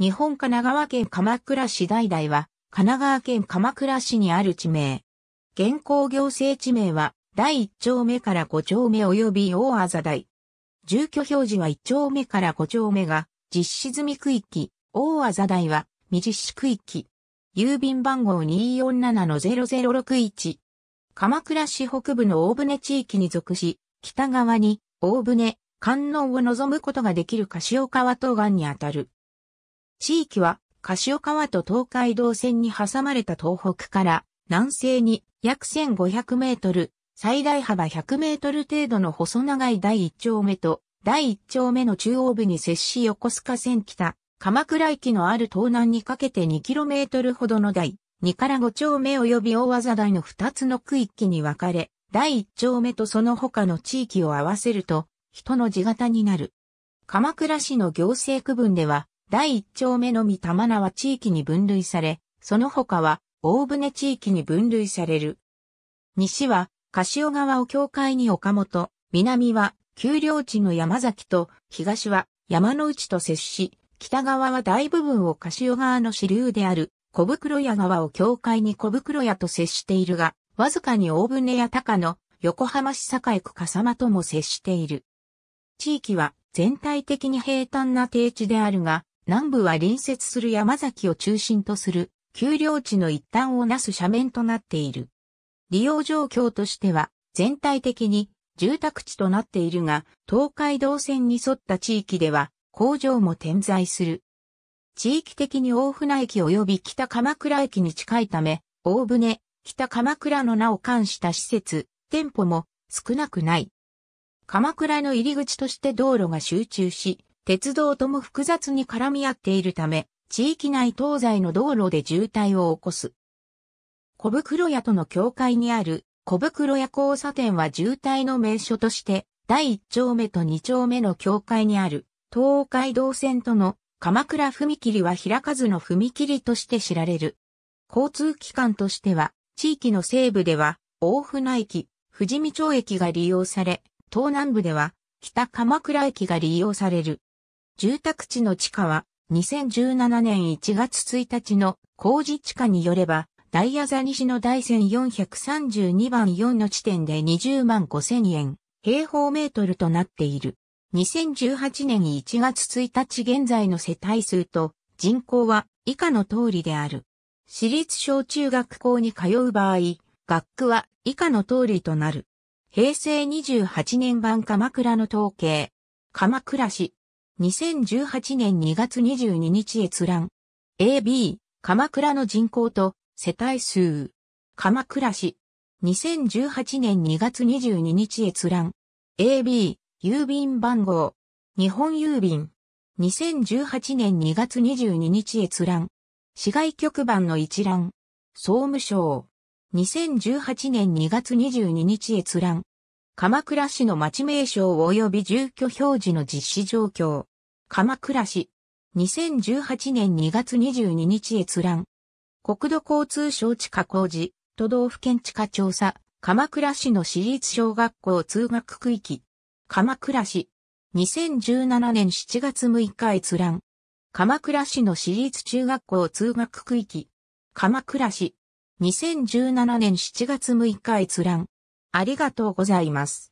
日本神奈川県鎌倉市代々は、神奈川県鎌倉市にある地名。現行行政地名は、第1丁目から5丁目及び大あざ台。住居表示は1丁目から5丁目が、実施済み区域、大あざ台は、未実施区域。郵便番号247-0061。鎌倉市北部の大船地域に属し、北側に、大船、観音を望むことができる柏川東岸にあたる。地域は、柏川と東海道線に挟まれた東北から南西に約1500メートル、最大幅100メートル程度の細長い第1丁目と第1丁目の中央部に接し横須賀線北、鎌倉駅のある東南にかけて2トルほどの台、2から5丁目及び大技台の2つの区域に分かれ、第1丁目とその他の地域を合わせると、人の地型になる。鎌倉市の行政区分では、第1丁目の三玉縄地域に分類され、その他は大船地域に分類される。西は、柏川を境界に岡本、南は、丘陵地の山崎と、東は、山の内と接し、北側は大部分を柏川の支流である、小袋屋川を境界に小袋屋と接しているが、わずかに大船や高野、横浜市栄区笠間とも接している。地域は、全体的に平坦な低地であるが、南部は隣接する山崎を中心とする丘陵地の一端をなす斜面となっている。利用状況としては全体的に住宅地となっているが、東海道線に沿った地域では工場も点在する。地域的に大船駅及び北鎌倉駅に近いため、大船、北鎌倉の名を冠した施設、店舗も少なくない。鎌倉の入り口として道路が集中し、鉄道とも複雑に絡み合っているため、地域内東西の道路で渋滞を起こす。小袋屋との境界にある小袋屋交差点は渋滞の名所として、第1丁目と2丁目の境界にある東海道線との鎌倉踏切は開かずの踏切として知られる。交通機関としては、地域の西部では大船駅、富士見町駅が利用され、東南部では北鎌倉駅が利用される。住宅地の地価は2017年1月1日の工事地価によれば、ダイヤ座西の大線432番4の地点で20万5千円、平方メートルとなっている。2018年1月1日現在の世帯数と人口は以下の通りである。私立小中学校に通う場合、学区は以下の通りとなる。平成28年版鎌倉の統計。鎌倉市、2018年2月22日閲覧。AB、鎌倉の人口と世帯数。鎌倉市。2018年2月22日閲覧。AB、郵便番号。日本郵便。2018年2月22日閲覧。市外局番の一覧。総務省。2018年2月22日閲覧。鎌倉市の町名称及び住居表示の実施状況。鎌倉市。2018年2月22日閲覧。国土交通省地下工事、都道府県地下調査、鎌倉市の市立小学校通学区域。鎌倉市。2017年7月6日閲覧。鎌倉市の市立中学校通学区域。鎌倉市。2017年7月6日閲覧。ありがとうございます。